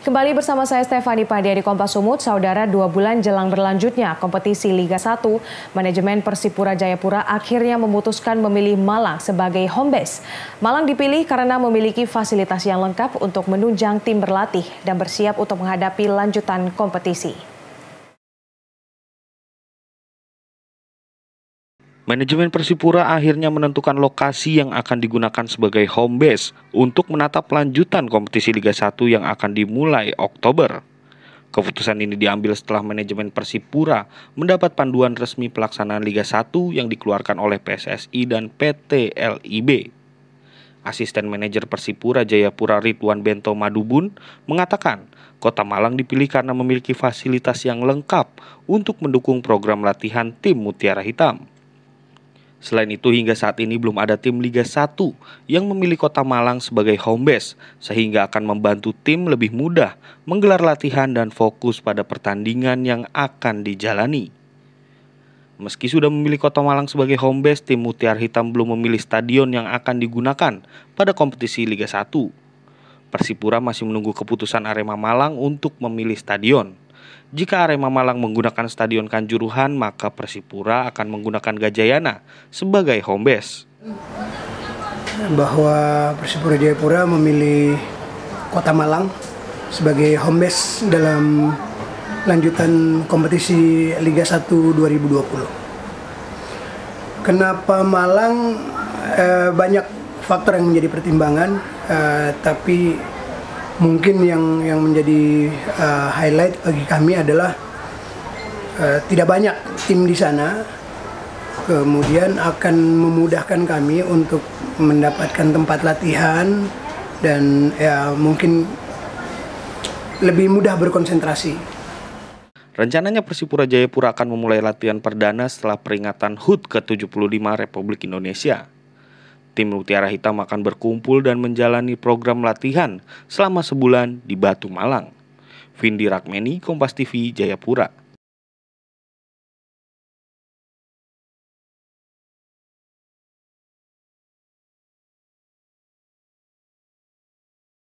Kembali bersama saya Stefani Padia di Kompas Sumut, saudara dua bulan jelang berlanjutnya kompetisi Liga 1, manajemen Persipura Jayapura akhirnya memutuskan memilih Malang sebagai home base. Malang dipilih karena memiliki fasilitas yang lengkap untuk menunjang tim berlatih dan bersiap untuk menghadapi lanjutan kompetisi. Manajemen Persipura akhirnya menentukan lokasi yang akan digunakan sebagai home base untuk menatap lanjutan kompetisi Liga 1 yang akan dimulai Oktober. Keputusan ini diambil setelah manajemen Persipura mendapat panduan resmi pelaksanaan Liga 1 yang dikeluarkan oleh PSSI dan PT LIB. Asisten manajer Persipura Jayapura Ridwan Bento Madubun mengatakan, Kota Malang dipilih karena memiliki fasilitas yang lengkap untuk mendukung program latihan tim Mutiara Hitam. Selain itu hingga saat ini belum ada tim Liga 1 yang memilih kota Malang sebagai home base sehingga akan membantu tim lebih mudah menggelar latihan dan fokus pada pertandingan yang akan dijalani. Meski sudah memilih kota Malang sebagai home base, tim Mutiar Hitam belum memilih stadion yang akan digunakan pada kompetisi Liga 1. Persipura masih menunggu keputusan Arema Malang untuk memilih stadion. Jika Arema Malang menggunakan Stadion Kanjuruhan, maka Persipura akan menggunakan Gajayana sebagai home base. Bahwa Persipura Jayapura memilih Kota Malang sebagai home base dalam lanjutan kompetisi Liga 1 2020. Kenapa Malang? Eh, banyak faktor yang menjadi pertimbangan, eh, tapi mungkin yang yang menjadi uh, highlight bagi kami adalah uh, tidak banyak tim di sana kemudian akan memudahkan kami untuk mendapatkan tempat latihan dan ya mungkin lebih mudah berkonsentrasi. Rencananya Persipura Jayapura akan memulai latihan perdana setelah peringatan HUT ke-75 Republik Indonesia Tim Mutiara Hitam akan berkumpul dan menjalani program latihan selama sebulan di Batu Malang. Vindi Rakmeni, Kompas TV, Jayapura.